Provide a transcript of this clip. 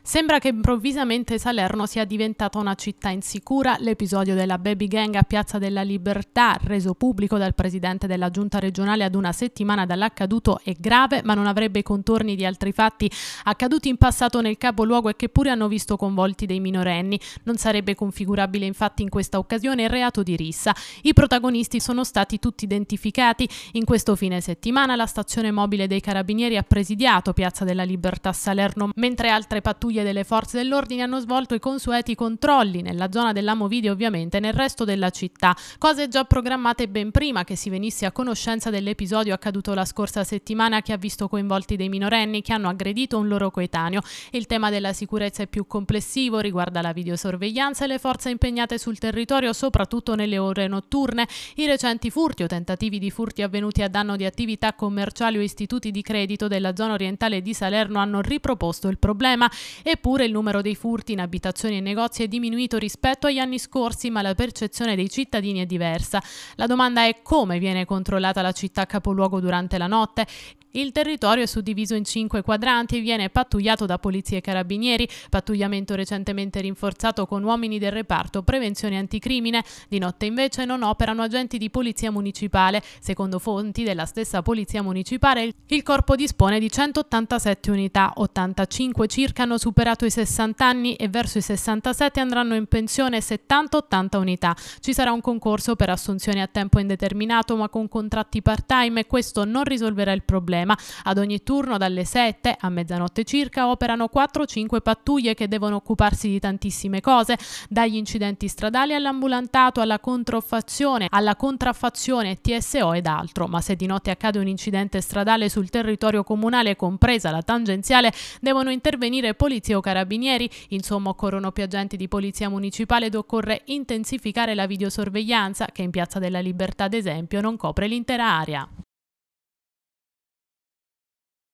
Sembra che improvvisamente Salerno sia diventata una città insicura, l'episodio della baby gang a Piazza della Libertà, reso pubblico dal presidente della giunta regionale ad una settimana dall'accaduto, è grave, ma non avrebbe i contorni di altri fatti accaduti in passato nel capoluogo e che pure hanno visto coinvolti dei minorenni. Non sarebbe configurabile infatti in questa occasione il reato di rissa. I protagonisti sono stati tutti identificati. In questo fine settimana la stazione mobile dei carabinieri ha presidiato Piazza della Libertà a Salerno, mentre altre pattuglie pattuglie delle forze dell'ordine hanno svolto i consueti controlli nella zona dell'Amovide ovviamente nel resto della città, cose già programmate ben prima che si venisse a conoscenza dell'episodio accaduto la scorsa settimana che ha visto coinvolti dei minorenni che hanno aggredito un loro coetaneo. Il tema della sicurezza è più complessivo, riguarda la videosorveglianza e le forze impegnate sul territorio, soprattutto nelle ore notturne, i recenti furti o tentativi di furti avvenuti a danno di attività commerciali o istituti di credito della zona orientale di Salerno hanno riproposto il problema. Eppure il numero dei furti in abitazioni e negozi è diminuito rispetto agli anni scorsi, ma la percezione dei cittadini è diversa. La domanda è come viene controllata la città capoluogo durante la notte, il territorio è suddiviso in cinque quadranti e viene pattugliato da polizie e carabinieri, pattugliamento recentemente rinforzato con uomini del reparto prevenzione anticrimine. Di notte invece non operano agenti di polizia municipale. Secondo fonti della stessa polizia municipale, il corpo dispone di 187 unità, 85 circa hanno superato i 60 anni e verso i 67 andranno in pensione 70-80 unità. Ci sarà un concorso per assunzioni a tempo indeterminato ma con contratti part-time e questo non risolverà il problema problema. Ad ogni turno dalle 7 a mezzanotte circa operano 4-5 pattuglie che devono occuparsi di tantissime cose, dagli incidenti stradali all'ambulantato, alla controffazione, alla contraffazione, TSO ed altro. Ma se di notte accade un incidente stradale sul territorio comunale, compresa la tangenziale, devono intervenire polizie o carabinieri. Insomma, occorrono più agenti di polizia municipale ed occorre intensificare la videosorveglianza che in Piazza della Libertà, ad esempio, non copre l'intera area.